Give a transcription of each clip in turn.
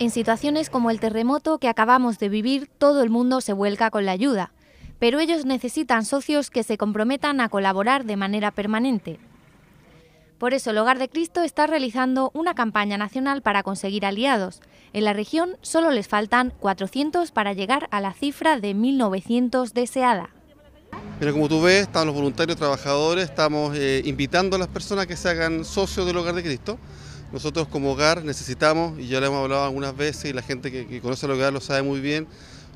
En situaciones como el terremoto que acabamos de vivir, todo el mundo se vuelca con la ayuda, pero ellos necesitan socios que se comprometan a colaborar de manera permanente. Por eso el Hogar de Cristo está realizando una campaña nacional para conseguir aliados. En la región solo les faltan 400 para llegar a la cifra de 1.900 deseada. Mira, como tú ves, están los voluntarios trabajadores, estamos eh, invitando a las personas que se hagan socios del Hogar de Cristo nosotros como hogar necesitamos, y ya lo hemos hablado algunas veces y la gente que, conoce el hogar lo sabe muy bien,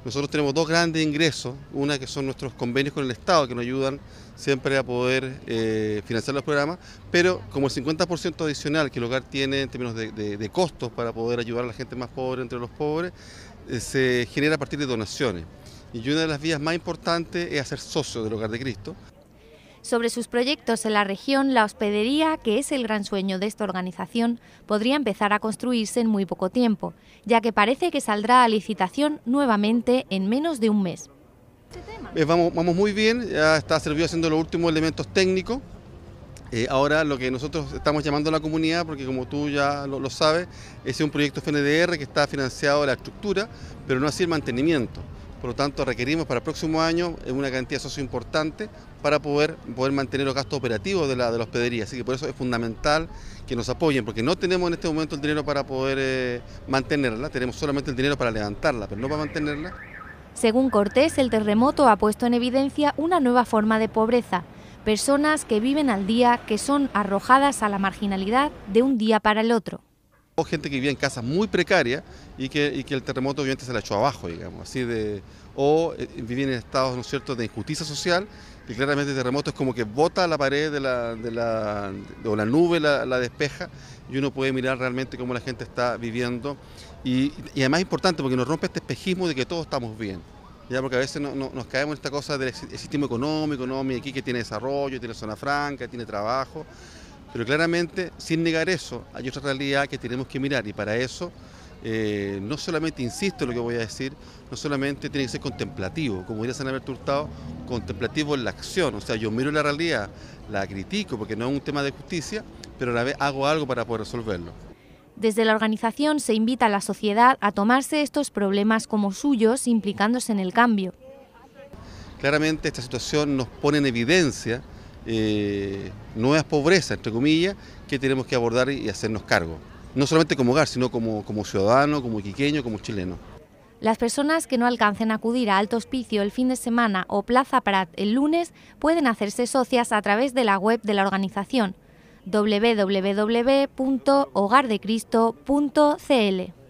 nosotros tenemos dos grandes ingresos, una que son nuestros convenios con el Estado, que nos ayudan siempre a poder eh, financiar los programas, pero como el 50% adicional que el hogar tiene en términos de, costos para poder ayudar a la gente más pobre entre los pobres, eh, se genera a partir de donaciones. Y una de las vías más importantes es hacer socios del hogar de Cristo. Sobre sus proyectos en la región, la hospedería, que es el gran sueño de esta organización, podría empezar a construirse en muy poco tiempo, ya que parece que saldrá a licitación nuevamente en menos de un mes. Eh, vamos, muy bien, ya está servido haciendo los últimos elementos técnicos. Eh, ahora lo que nosotros estamos llamando a la comunidad, porque como tú ya lo, lo sabes, es un proyecto FNDR que está financiado la estructura, pero no así el mantenimiento. Por lo tanto, requerimos para el próximo año eh, una cantidad socio importante para poder, poder mantener los gastos operativos de la, de hospedería. Así que por eso es fundamental que nos apoyen, porque no tenemos en este momento el dinero para poder eh, mantenerla, tenemos solamente el dinero para levantarla, pero no para mantenerla. Según Cortés, el terremoto ha puesto en evidencia una nueva forma de pobreza. Personas que viven al día, que son arrojadas a la marginalidad de un día para el otro o gente que vivía en casas muy precarias y que, el terremoto obviamente se la echó abajo, digamos, así de, o eh, vivir en estados, ¿no de injusticia social, que claramente el terremoto es como que bota la pared de la, o la nube la, despeja, y uno puede mirar realmente cómo la gente está viviendo, y, además es importante porque nos rompe este espejismo de que todos estamos bien. Ya, porque a veces nos caemos en esta cosa del sistema económico, ¿no? aquí que tiene desarrollo, tiene zona franca, tiene trabajo, pero claramente, sin negar eso, hay otra realidad que tenemos que mirar y para eso eh, no solamente, insisto en lo que voy a decir, no solamente tiene que ser contemplativo, como diría San Alberto contemplativo en la acción, o sea, yo miro la realidad, la critico porque no es un tema de justicia, pero a la vez hago algo para poder resolverlo. Desde la organización se invita a la sociedad a tomarse estos problemas como suyos, implicándose en el cambio. Claramente esta situación nos pone en evidencia eh, nuevas pobrezas, entre comillas, que tenemos que abordar y hacernos cargo. No solamente como hogar, sino como, como ciudadano, como quiqueño, como chileno. Las personas que no alcancen a acudir a Alto Hospicio el fin de semana o Plaza Prat el lunes pueden hacerse socias a través de la web de la organización www.hogardecristo.cl.